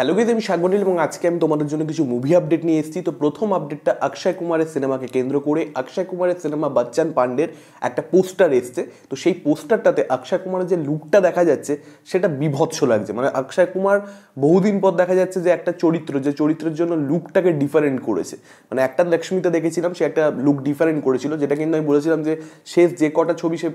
hello gauge আমি সাগরিল এবং আজকে আমি তোমাদের জন্য কিছু মুভি আপডেট নিয়ে এসেছি তো প্রথম আপডেটটা অক্ষয় কুমারের সিনেমাকে কেন্দ্র করে অক্ষয় কুমারের সিনেমা বচ্চন পান্ডের একটা পোস্টার এসছে তো সেই পোস্টারটাতে অক্ষয় কুমারের যে লুকটা দেখা যাচ্ছে সেটা বিভৎস লাগছে মানে অক্ষয় কুমার বহুদিন পর দেখা যাচ্ছে যে একটা চরিত্র যে চরিত্রের জন্য লুকটাকে ডিফারেন্ট করেছে মানে একটা লক্ষ্মীতে দেখেছিলাম সে একটা লুক ডিফারেন্ট করেছিল যেটা কিন্তু আমি বলেছিলাম যে শেষ যে কটা ছবি সে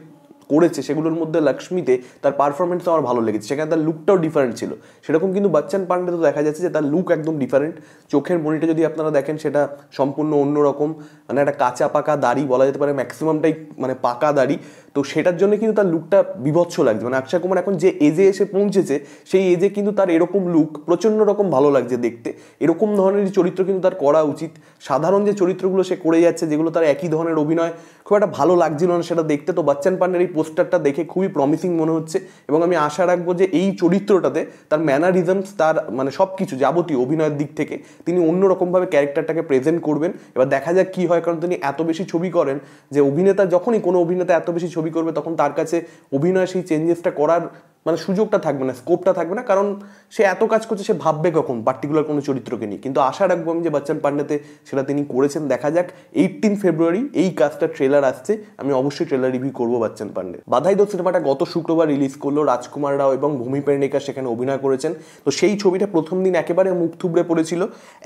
করেছে সেগুলোর মধ্যে লক্ষ্মীতে তার পারফরমেন্স আমার ভালো লেগেছে সেখানে তার লুকটাও ডিফারেন্ট ছিল সেরকম কিন্তু বাচ্চান পান্ডে তো দেখা যাচ্ছে যে তার লুক একদম ডিফারেন্ট চোখের মনিটা যদি আপনারা দেখেন সেটা সম্পূর্ণ অন্যরকম মানে একটা কাঁচা পাকা দাড়ি বলা যেতে পারে ম্যাক্সিমামটাই মানে পাকা দাড়ি তো সেটার জন্য কিন্তু তার লুকটা বিভৎস লাগছে মানে অক্ষয় কুমার এখন যে এজে এসে পৌঁছেছে সেই এজে কিন্তু তার এরকম লুক প্রচণ্ড রকম ভালো লাগছে দেখতে এরকম ধরনের চরিত্র কিন্তু তার করা উচিত সাধারণ যে চরিত্রগুলো সে করে যাচ্ছে যেগুলো তার একই ধরনের অভিনয় খুব একটা ভালো লাগছিল না সেটা দেখতে তো বাচ্চান পান্ডের এই পোস্টারটা দেখে খুবই প্রমিসিং মনে হচ্ছে এবং আমি আশা রাখবো যে এই চরিত্রটাতে তার ম্যানারিজমস তার মানে সব কিছু যাবতীয় অভিনয়ের দিক থেকে তিনি অন্যরকমভাবে ক্যারেক্টারটাকে প্রেজেন্ট করবেন এবার দেখা যাক কী হয় কারণ তিনি এত বেশি ছবি করেন যে অভিনেতা যখনই কোনো অভিনেতা এত বেশি ছবি করবে তখন তার কাছে অভিনয় সেই চেঞ্জেসটা করার মানে সুযোগটা থাকবে না স্কোপটা থাকবে না কারণ সে এত কাজ করছে সে ভাববে কখন পার্টিকুলার কোনো চরিত্রকে নিয়ে কিন্তু আশা রাখবো আমি যে বাচ্চান পান্ডেতে সেটা তিনি করেছেন দেখা যাক এইটিন ফেব্রুয়ারি এই কাজটা ট্রেলার আসছে আমি অবশ্যই ট্রেলার রিভিউ করবো বাচ্চান পান্ডে বাধাই দো সিনেমাটা গত শুক্রবার রিলিজ করলো রাজকুমার রাও এবং ভূমি পেরনেকা সেখানে অভিনয় করেছেন তো সেই ছবিটা প্রথম দিন একেবারে মুখ থুবড়ে পড়েছিল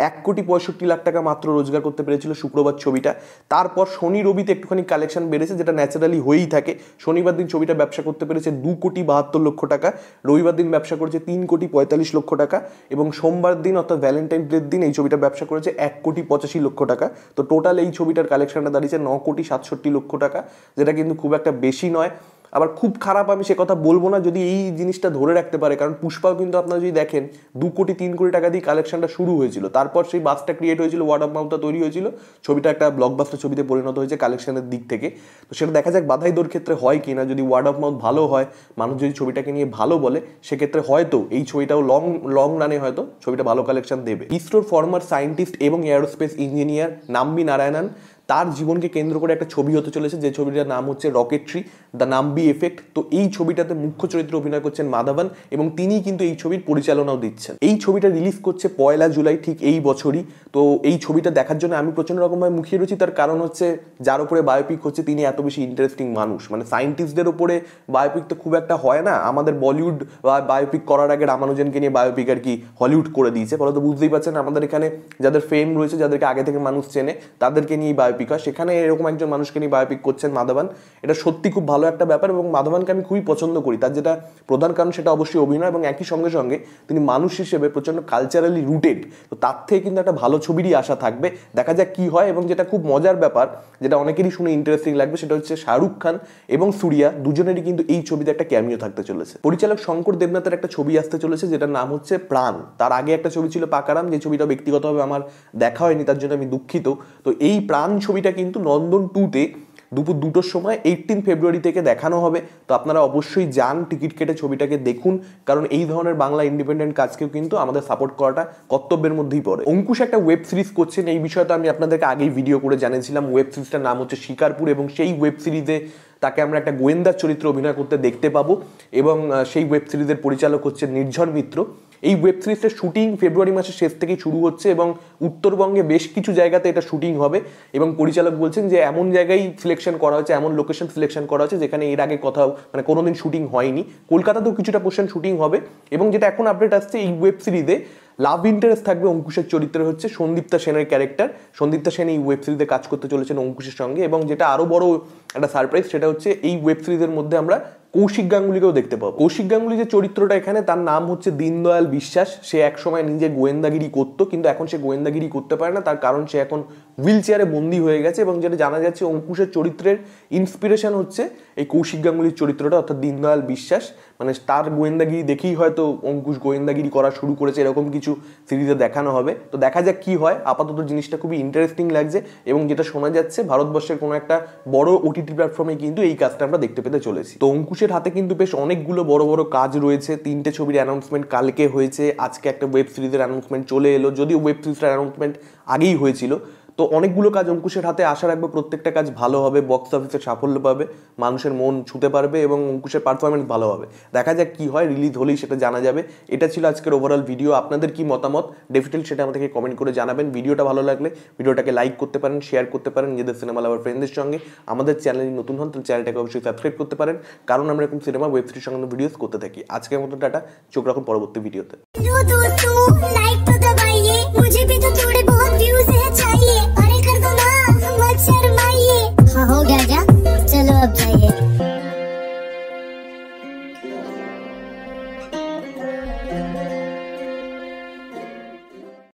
এক কোটি পঁয়ষট্টি লাখ টাকা মাত্র রোজগার করতে পেরেছিল শুক্রবার ছবিটা তারপর শনি রবিতে একটুখানি কালেকশন বেড়েছে যেটা ন্যাচারালি হয়েই থাকে শনিবার দিন ছবিটা ব্যবসা করতে পেরেছে দু কোটি বাহাত্তর লক্ষ টাকা রবিবার দিন ব্যবসা করেছে তিন কোটি পঁয়তাল্লিশ লক্ষ টাকা এবং সোমবার দিন অর্থাৎ ভ্যালেন্টাইন ডের দিন এই ছবিটা ব্যবসা করেছে এক কোটি পঁচাশি লক্ষ টাকা তো টোটাল এই ছবিটার কালেকশনটা দাঁড়িয়েছে ন কোটি সাতষট্টি লক্ষ টাকা যেটা কিন্তু খুব একটা বেশি নয় আবার খুব খারাপ আমি সে কথা বলবো না যদি এই জিনিসটা ধরে রাখতে পারে কারণ পুষ্পাও কিন্তু আপনারা যদি দেখেন দু কোটি তিন কোটি টাকা দিয়ে কালেকশনটা শুরু হয়েছিল তারপর সেই বাসটা ক্রিয়েট হয়েছিল ওয়ার্ড অফ মাউথটা তৈরি হয়েছিল ছবিটা একটা ব্লকবাস্টার ছবিতে পরিণত হয়েছে কালেকশনের দিক থেকে তো সেটা দেখা যাক বাধাই দোর ক্ষেত্রে হয় কি না যদি ওয়ার্ড অফ মাউথ ভালো হয় মানুষ যদি ছবিটাকে নিয়ে ভালো বলে সেক্ষেত্রে হয়তো এই ছবিটাও লং লং রানে হয়তো ছবিটা ভালো কালেকশন দেবে ইসরোর ফর্মার সায়েন্টিস্ট এবং এয়ারোস্পেস ইঞ্জিনিয়ার নাম্বি নারায়ণন তার জীবনকে কেন্দ্র করে একটা ছবি হতে চলেছে যে ছবিটার নাম হচ্ছে রকেট্রি দ্য নাম্বি এফেক্ট তো এই ছবিটাতে মুখ্য চরিত্রে অভিনয় করছেন মাধাবান এবং তিনি কিন্তু এই ছবির পরিচালনাও দিচ্ছেন এই ছবিটা রিলিজ করছে পয়লা জুলাই ঠিক এই বছরই তো এই ছবিটা দেখার জন্য আমি প্রচণ্ড রকমভাবে মুখিয়ে রয়েছি তার কারণ হচ্ছে যার উপরে বায়োপিক হচ্ছে তিনি এত বেশি ইন্টারেস্টিং মানুষ মানে সায়েন্টিস্টদের উপরে বায়োপিক তো খুব একটা হয় না আমাদের বলিউড বা বায়োপিক করার আগে রামানুজনকে নিয়ে বায়োপিক আর কি হলিউড করে দিয়েছে ফলে তো বুঝতেই পারছেন আমাদের এখানে যাদের ফেম রয়েছে যাদেরকে আগে থেকে মানুষ চেনে তাদেরকে নিয়ে বায়োপিক বায়োপিক হয় সেখানে এরকম একজন মানুষকে নিয়ে বায়োপিক করছেন মাধবান এটা সত্যি খুব ভালো একটা ব্যাপার এবং মাধবানকে আমি খুবই পছন্দ করি তার যেটা প্রধান কারণ সেটা অবশ্যই অভিনয় এবং একই সঙ্গে সঙ্গে তিনি মানুষ হিসেবে প্রচণ্ড কালচারালি রুটেড তো তার থেকে কিন্তু একটা ভালো ছবিরই আশা থাকবে দেখা যাক কি হয় এবং যেটা খুব মজার ব্যাপার যেটা অনেকেরই শুনে ইন্টারেস্টিং লাগবে সেটা হচ্ছে শাহরুখ খান এবং সুরিয়া দুজনেরই কিন্তু এই ছবিতে একটা ক্যামিও থাকতে চলেছে পরিচালক শঙ্কর দেবনাথের একটা ছবি আসতে চলেছে যেটার নাম হচ্ছে প্রাণ তার আগে একটা ছবি ছিল পাকারাম যে ছবিটা ব্যক্তিগতভাবে আমার দেখা হয়নি তার জন্য আমি দুঃখিত তো এই প্রাণ ছবিটা কিন্তু নন্দন টুতে দুপুর দুটোর সময় এইটিন ফেব্রুয়ারি থেকে দেখানো হবে তো আপনারা অবশ্যই যান টিকিট কেটে ছবিটাকে দেখুন কারণ এই ধরনের বাংলা ইন্ডিপেন্ডেন্ট কাজকেও কিন্তু আমাদের সাপোর্ট করাটা কর্তব্যের মধ্যেই পড়ে অঙ্কুশ একটা ওয়েব সিরিজ করছেন এই বিষয়ে তো আমি আপনাদেরকে আগেই ভিডিও করে জানিয়েছিলাম ওয়েব সিরিজটার নাম হচ্ছে শিকারপুর এবং সেই ওয়েব সিরিজে তাকে আমরা একটা গোয়েন্দার চরিত্রে অভিনয় করতে দেখতে পাবো এবং সেই ওয়েব সিরিজের পরিচালক হচ্ছে নির্ঝর মিত্র এই ওয়েব সিরিজটা শুটিং ফেব্রুয়ারি মাসের শেষ থেকেই শুরু হচ্ছে এবং উত্তরবঙ্গে বেশ কিছু জায়গাতে এটা শুটিং হবে এবং পরিচালক বলছেন যে এমন জায়গায় সিলেকশন করা হয়েছে এমন লোকেশন সিলেকশন করা হয়েছে যেখানে এর আগে কোথাও মানে কোনোদিন শুটিং হয়নি কলকাতাতেও কিছুটা পোর্শন শুটিং হবে এবং যেটা এখন আপডেট আসছে এই ওয়েব সিরিজে লাভ ইন্টারেস্ট থাকবে অঙ্কুশের চরিত্রে হচ্ছে সন্দীপ্তা সেনের ক্যারেক্টার সন্দীপ্তা সেন এই ওয়েব সিরিজে কাজ করতে চলেছেন অঙ্কুশের সঙ্গে এবং যেটা আরও বড় একটা সারপ্রাইজ সেটা হচ্ছে এই ওয়েব সিরিজের মধ্যে আমরা কৌশিক গাঙ্গুলিকেও দেখতে পাবো কৌশিক গাঙ্গুলি যে চরিত্রটা এখানে তার নাম হচ্ছে দীনদয়াল বিশ্বাস সে একসময় নিজে গোয়েন্দাগিরি করতো কিন্তু এখন সে গোয়েন্দাগিরি করতে পারে না তার কারণ সে এখন হুইল চেয়ারে বন্দী হয়ে গেছে এবং যেটা জানা যাচ্ছে অঙ্কুশের চরিত্রের ইন্সপিরেশন হচ্ছে এই কৌশিক গাঙ্গুলির চরিত্রটা অর্থাৎ দীনদয়াল বিশ্বাস মানে তার গোয়েন্দাগিরি দেখেই হয়তো অঙ্কুশ গোয়েন্দাগিরি করা শুরু করেছে এরকম কিছু সিরিজে দেখানো হবে তো দেখা যাক কী হয় আপাতত জিনিসটা খুবই ইন্টারেস্টিং লাগছে এবং যেটা শোনা যাচ্ছে ভারতবর্ষের কোনো একটা বড় ওটিটি প্ল্যাটফর্মে কিন্তু এই কাজটা আমরা দেখতে পেতে চলেছি তো অঙ্কুশের হাতে কিন্তু বেশ অনেকগুলো বড় বড় কাজ রয়েছে তিনটে ছবির অ্যানাউন্সমেন্ট কালকে হয়েছে আজকে একটা ওয়েব সিরিজের অ্যানাউন্সমেন্ট চলে এলো যদিও ওয়েব সিরিজটার অ্যানাউন্সমেন্ট আগেই হয়েছিল তো অনেকগুলো কাজ অঙ্কুশের হাতে আশা রাখবে প্রত্যেকটা কাজ ভালো হবে বক্স অফিসে সাফল্য পাবে মানুষের মন ছুতে পারবে এবং অঙ্কুশের পারফরমেন্স ভালো হবে দেখা যাক কী হয় রিলিজ হলেই সেটা জানা যাবে এটা ছিল আজকের ওভারঅল ভিডিও আপনাদের কি মতামত ডেফিনেটলি সেটা আমাদেরকে কমেন্ট করে জানাবেন ভিডিওটা ভালো লাগলে ভিডিওটাকে লাইক করতে পারেন শেয়ার করতে পারেন নিজেদের সিনেমা লাভার ফ্রেন্ডদের সঙ্গে আমাদের চ্যানেলে নতুন হন তাহলে চ্যানেলটাকে অবশ্যই সাবস্ক্রাইব করতে পারেন কারণ আমরা এরকম সিনেমা ওয়েব সিরিজ সংক্রান্ত ভিডিওস করতে থাকি আজকের মতো টাটা চোখ রাখুন পরবর্তী ভিডিওতে हो गया क्या